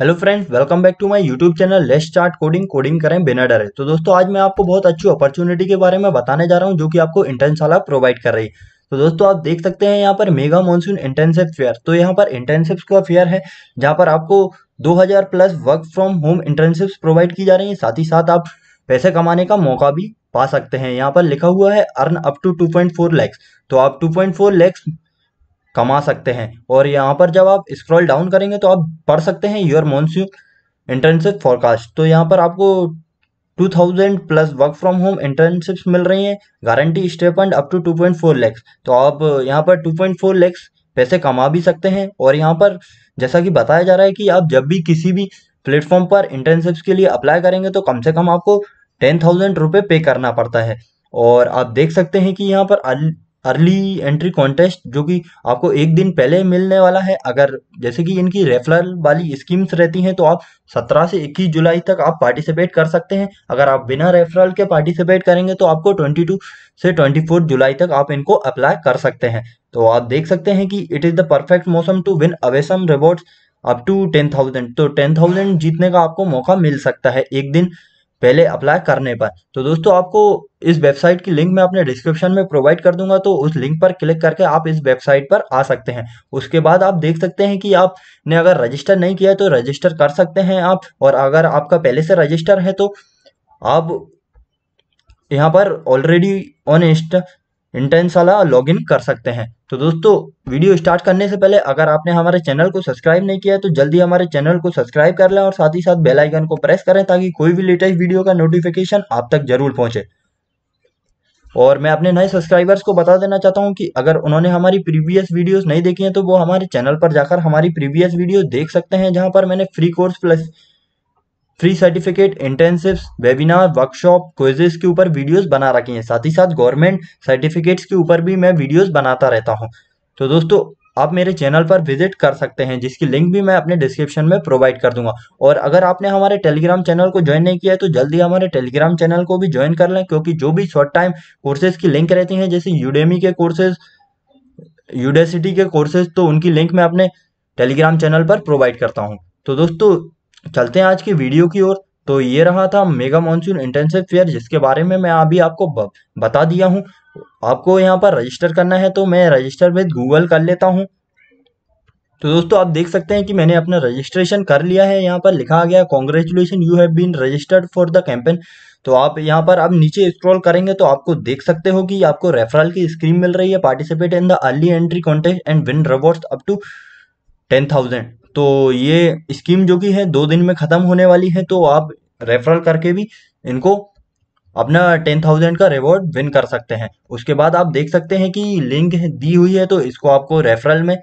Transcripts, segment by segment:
hello friends welcome back to my YouTube channel let's start coding coding करें बिना डरे तो दोस्तों आज मैं आपको बहुत अच्छी अपॉर्चुनिटी के बारे में बताने जा रहा हूं जो कि आपको इंटर्नशाला प्रोवाइड कर रही है तो दोस्तों आप देख सकते हैं यहाँ पर मेगा मॉनसून इंटर्नशिप फेयर तो यहाँ पर इंटर्नशिप्स का फेयर है जहाँ पर आपको दो plus work from home internship provide की जा रही है साथ ही साथ आप पैसे कमाने का मौका भी पा सकते हैं यहाँ पर लिखा हुआ है earn up to two point तो आप टू पॉइंट कमा सकते हैं और यहाँ पर जब आप स्क्रॉल डाउन करेंगे तो आप पढ़ सकते हैं योर मॉनसून इंटर्नशिप फॉरकास्ट तो यहाँ पर आपको 2000 plus work from home internships मिल रही हैं guarantee stipend up to 2.4 lakhs तो आप यहाँ पर 2.4 लैक्स पैसे कमा भी सकते हैं और यहाँ पर जैसा कि बताया जा रहा है कि आप जब भी किसी भी प्लेटफॉर्म पर इंटर्नशिप्स के लिए अप्लाई करेंगे तो कम से कम आपको टेन थाउजेंड रुपये पे करना पड़ता है और आप देख सकते हैं कि यहाँ पर अर्ली एंट्री कॉन्टेस्ट जो कि आपको एक दिन पहले मिलने वाला है अगर जैसे कि इनकी रेफरल वाली स्कीम्स रहती हैं तो आप 17 से 21 जुलाई तक आप पार्टिसिपेट कर सकते हैं अगर आप बिना रेफरल के पार्टिसिपेट करेंगे तो आपको 22 से 24 जुलाई तक आप इनको अप्लाई कर सकते हैं तो आप देख सकते हैं कि it is the perfect mausam to win awesome rewards up to ten thousand तो टेन थाउजेंड जीतने का आपको मौका मिल सकता है एक दिन पहले अप्लाई करने पर तो दोस्तों आपको इस वेबसाइट की लिंक मैं अपने डिस्क्रिप्शन में प्रोवाइड कर दूंगा तो उस लिंक पर क्लिक करके आप इस वेबसाइट पर आ सकते हैं उसके बाद आप देख सकते हैं कि आपने अगर रजिस्टर नहीं किया तो रजिस्टर कर सकते हैं आप और अगर आपका पहले से रजिस्टर है तो आप यहाँ पर ऑलरेडी ऑन इंस्टा इंटेंस वाला लॉग कर सकते हैं तो दोस्तों वीडियो स्टार्ट करने से पहले अगर आपने हमारे चैनल को सब्सक्राइब नहीं किया है तो जल्दी हमारे चैनल को सब्सक्राइब कर लें और साथ ही साथ बेल आइकन को प्रेस करें ताकि कोई भी लेटेस्ट वीडियो का नोटिफिकेशन आप तक जरूर पहुंचे और मैं अपने नए सब्सक्राइबर्स को बता देना चाहता हूं कि अगर उन्होंने हमारी प्रीवियस वीडियोज नहीं देखी हैं तो वो हमारे चैनल पर जाकर हमारी प्रीवियस वीडियो देख सकते हैं जहां पर मैंने free course plus free certificate internships webinar workshop quizzes के ऊपर वीडियोस बना रखी हैं साथ ही साथ गवर्नमेंट सर्टिफिकेट्स के ऊपर भी मैं वीडियोस बनाता रहता हूं तो दोस्तों आप मेरे चैनल पर विजिट कर सकते हैं जिसकी लिंक भी मैं अपने डिस्क्रिप्शन में प्रोवाइड कर दूंगा और अगर आपने हमारे टेलीग्राम चैनल को ज्वाइन नहीं किया है तो जल्दी हमारे टेलीग्राम चैनल को भी ज्वाइन कर लें क्योंकि जो भी शॉर्ट टाइम कोर्सेज की लिंक रहती हैं जैसे यूडेमी के कोर्सेज यूडेसिटी के कोर्सेज तो उनकी लिंक मैं अपने टेलीग्राम चैनल पर प्रोवाइड करता हूँ तो दोस्तों चलते हैं आज की वीडियो की ओर तो ये रहा था मेगा मॉनसून इंटेंसिव फेयर जिसके बारे में मैं अभी आपको बता दिया हूँ आपको यहाँ पर रजिस्टर करना है तो मैं रजिस्टर विद गूगल कर लेता हूँ तो दोस्तों आप देख सकते हैं कि मैंने अपना रजिस्ट्रेशन कर लिया है यहाँ पर लिखा गया congratulation you have been registered for the campaign तो आप यहाँ पर अब नीचे स्क्रॉल करेंगे तो आपको देख सकते हो कि आपको रेफरल की स्क्रीन मिल रही है participate in the early entry contest and win rewards up to ten thousand तो ये स्कीम जो कि है दो दिन में ख़त्म होने वाली है तो आप रेफरल करके भी इनको अपना टेन थाउजेंड का रिवॉर्ड विन कर सकते हैं उसके बाद आप देख सकते हैं कि लिंक दी हुई है तो इसको आपको रेफरल में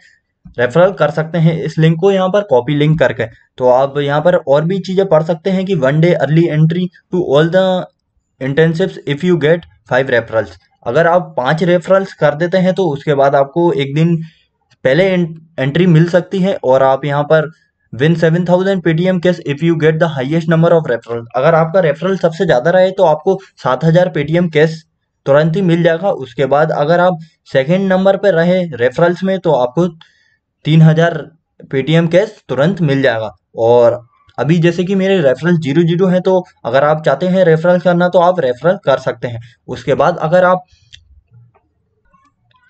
रेफरल कर सकते हैं इस लिंक को यहाँ पर कॉपी लिंक करके तो आप यहाँ पर और भी चीज़ें पढ़ सकते हैं कि one day early entry to all the internship if you get five referrals अगर आप पांच रेफरल्स कर देते हैं तो उसके बाद आपको एक दिन पहले एंट्री मिल सकती है और आप यहाँ पर win seven thousand Paytm cash if you get the highest number of referral अगर आपका रेफरल सबसे ज्यादा रहे तो आपको सात हजार पेटीएम कैश तुरंत ही मिल जाएगा उसके बाद अगर आप सेकेंड नंबर पर रहे रेफरल्स में तो आपको तीन हजार पेटीएम कैश तुरंत मिल जाएगा और अभी जैसे कि मेरे रेफरल जीरो जीरो हैं तो अगर आप चाहते हैं रेफरल करना तो आप रेफरल कर सकते हैं उसके बाद अगर आप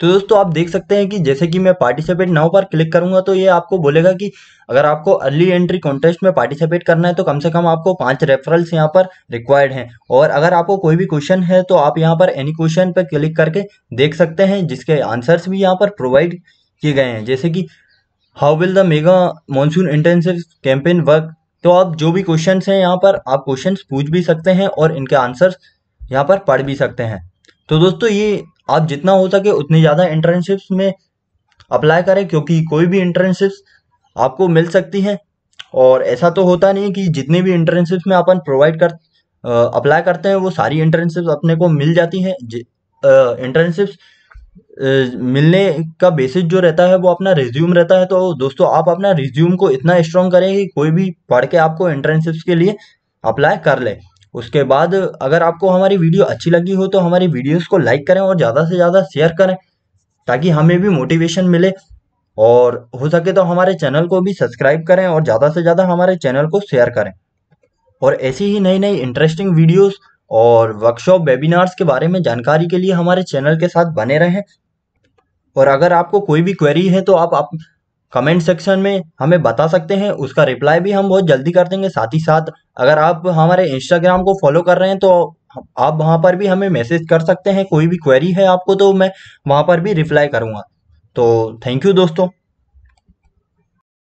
तो दोस्तों आप देख सकते हैं कि जैसे कि मैं पार्टिसिपेट नाउ पर क्लिक करूंगा तो ये आपको बोलेगा कि अगर आपको अर्ली एंट्री कॉन्टेस्ट में पार्टिसिपेट करना है तो कम से कम आपको पांच रेफरल्स यहाँ पर रिक्वायर्ड हैं और अगर आपको कोई भी क्वेश्चन है तो आप यहाँ पर एनी क्वेश्चन पर क्लिक करके देख सकते हैं जिसके आंसर्स भी यहाँ पर प्रोवाइड किए गए हैं जैसे कि how will the mega monsoon intensive campaign work तो आप जो भी क्वेश्चन हैं यहाँ पर आप क्वेश्चन पूछ भी सकते हैं और इनके आंसर्स यहाँ पर पढ़ भी सकते हैं तो दोस्तों ये आप जितना हो सके उतनी ज़्यादा इंटर्नशिप्स में अप्लाई करें क्योंकि कोई भी इंटर्नशिप्स आपको मिल सकती है और ऐसा तो होता नहीं कि जितनी भी इंटर्नशिप्स में अपन प्रोवाइड कर अप्लाई करते हैं वो सारी इंटर्नशिप्स अपने को मिल जाती हैं इंटर्नशिप्स मिलने का बेसिस जो रहता है वो अपना रिज्यूम रहता है तो दोस्तों आप अपना रिज्यूम को इतना स्ट्रॉन्ग करें कि कोई भी पढ़ के आपको इंटर्नशिप्स के लिए अप्लाई कर ले उसके बाद अगर आपको हमारी वीडियो अच्छी लगी हो तो हमारी वीडियोस को लाइक करें और ज़्यादा से ज़्यादा शेयर करें ताकि हमें भी मोटिवेशन मिले और हो सके तो हमारे चैनल को भी सब्सक्राइब करें और ज़्यादा से ज़्यादा हमारे चैनल को शेयर करें और ऐसी ही नई नई इंटरेस्टिंग वीडियोस और वर्कशॉप वेबिनार्स के बारे में जानकारी के लिए हमारे चैनल के साथ बने रहें और अगर आपको कोई भी क्वेरी है तो आप, आप कमेंट सेक्शन में हमें बता सकते हैं उसका रिप्लाई भी हम बहुत जल्दी कर देंगे साथ ही साथ अगर आप हमारे इंस्टाग्राम को फॉलो कर रहे हैं तो आप वहां पर भी हमें मैसेज कर सकते हैं कोई भी क्वेरी है आपको तो मैं वहां पर भी रिप्लाई करूंगा तो थैंक यू दोस्तों